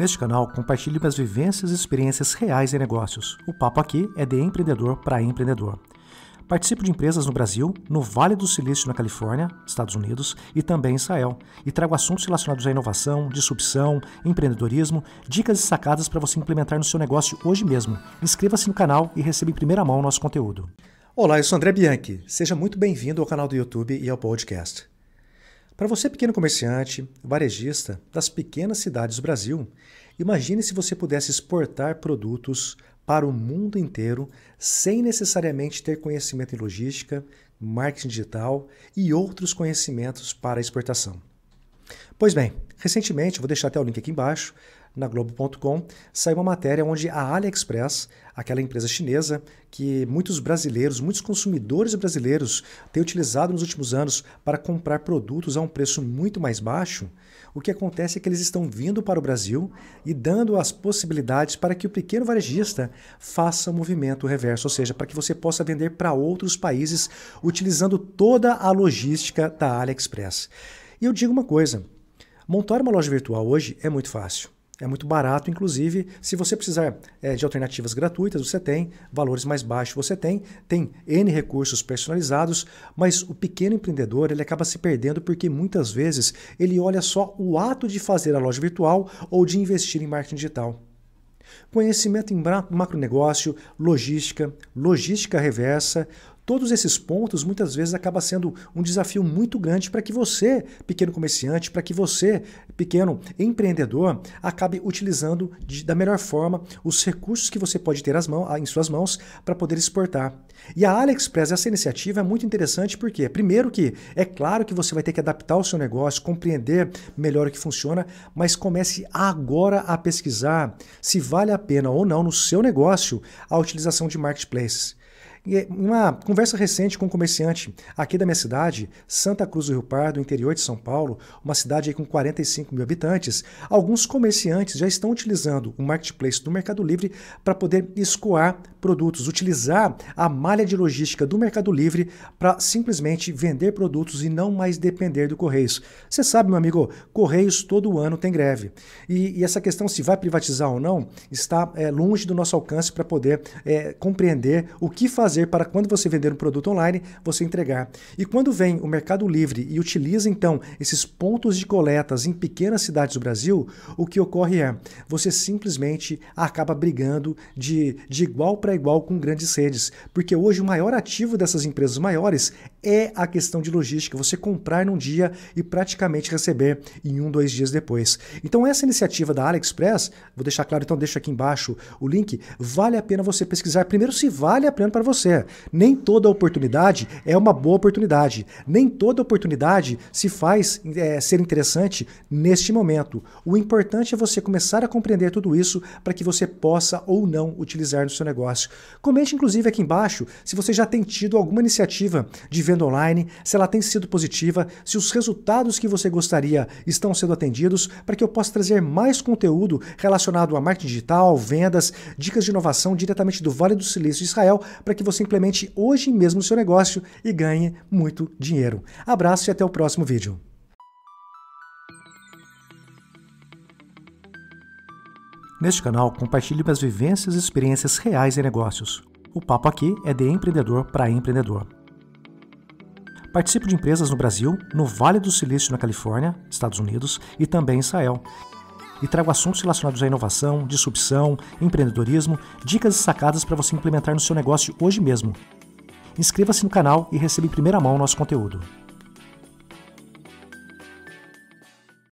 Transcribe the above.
Neste canal, compartilho minhas vivências e experiências reais em negócios. O papo aqui é de empreendedor para empreendedor. Participo de empresas no Brasil, no Vale do Silício, na Califórnia, Estados Unidos, e também em Israel, e trago assuntos relacionados à inovação, disrupção, empreendedorismo, dicas e sacadas para você implementar no seu negócio hoje mesmo. Inscreva-se no canal e receba em primeira mão o nosso conteúdo. Olá, eu sou André Bianchi. Seja muito bem-vindo ao canal do YouTube e ao podcast. Para você, pequeno comerciante, varejista das pequenas cidades do Brasil, imagine se você pudesse exportar produtos para o mundo inteiro sem necessariamente ter conhecimento em logística, marketing digital e outros conhecimentos para exportação. Pois bem, recentemente, vou deixar até o link aqui embaixo, na Globo.com, saiu uma matéria onde a AliExpress, aquela empresa chinesa que muitos brasileiros, muitos consumidores brasileiros têm utilizado nos últimos anos para comprar produtos a um preço muito mais baixo, o que acontece é que eles estão vindo para o Brasil e dando as possibilidades para que o pequeno varejista faça o um movimento reverso, ou seja, para que você possa vender para outros países utilizando toda a logística da AliExpress. E eu digo uma coisa, montar uma loja virtual hoje é muito fácil. É muito barato, inclusive, se você precisar é, de alternativas gratuitas, você tem, valores mais baixos você tem, tem N recursos personalizados, mas o pequeno empreendedor ele acaba se perdendo porque muitas vezes ele olha só o ato de fazer a loja virtual ou de investir em marketing digital. Conhecimento em macronegócio, logística, logística reversa, Todos esses pontos muitas vezes acaba sendo um desafio muito grande para que você, pequeno comerciante, para que você, pequeno empreendedor, acabe utilizando de, da melhor forma os recursos que você pode ter mãos, ah, em suas mãos para poder exportar. E a AliExpress, essa iniciativa é muito interessante porque, primeiro que é claro que você vai ter que adaptar o seu negócio, compreender melhor o que funciona, mas comece agora a pesquisar se vale a pena ou não no seu negócio a utilização de marketplaces. Em é uma conversa recente com um comerciante aqui da minha cidade, Santa Cruz do Rio Pardo, interior de São Paulo, uma cidade com 45 mil habitantes, alguns comerciantes já estão utilizando o marketplace do Mercado Livre para poder escoar produtos, utilizar a malha de logística do Mercado Livre para simplesmente vender produtos e não mais depender do Correios. Você sabe, meu amigo, Correios todo ano tem greve. E, e essa questão se vai privatizar ou não está é, longe do nosso alcance para poder é, compreender o que fazer fazer para quando você vender um produto online, você entregar. E quando vem o Mercado Livre e utiliza então esses pontos de coletas em pequenas cidades do Brasil, o que ocorre é você simplesmente acaba brigando de, de igual para igual com grandes redes, porque hoje o maior ativo dessas empresas maiores é a questão de logística, você comprar num dia e praticamente receber em um, dois dias depois. Então, essa iniciativa da AliExpress, vou deixar claro, então deixo aqui embaixo o link, vale a pena você pesquisar. Primeiro, se vale a pena para você. Nem toda oportunidade é uma boa oportunidade. Nem toda oportunidade se faz é, ser interessante neste momento. O importante é você começar a compreender tudo isso para que você possa ou não utilizar no seu negócio. Comente, inclusive, aqui embaixo se você já tem tido alguma iniciativa de venda online, se ela tem sido positiva, se os resultados que você gostaria estão sendo atendidos, para que eu possa trazer mais conteúdo relacionado a marketing digital, vendas, dicas de inovação diretamente do Vale do Silício Israel, para que você implemente hoje mesmo o seu negócio e ganhe muito dinheiro. Abraço e até o próximo vídeo. Neste canal, compartilho minhas vivências e experiências reais em negócios. O papo aqui é de empreendedor para empreendedor. Participo de empresas no Brasil, no Vale do Silício, na Califórnia, Estados Unidos, e também em Israel. E trago assuntos relacionados à inovação, disrupção, empreendedorismo, dicas e sacadas para você implementar no seu negócio hoje mesmo. Inscreva-se no canal e receba em primeira mão nosso conteúdo.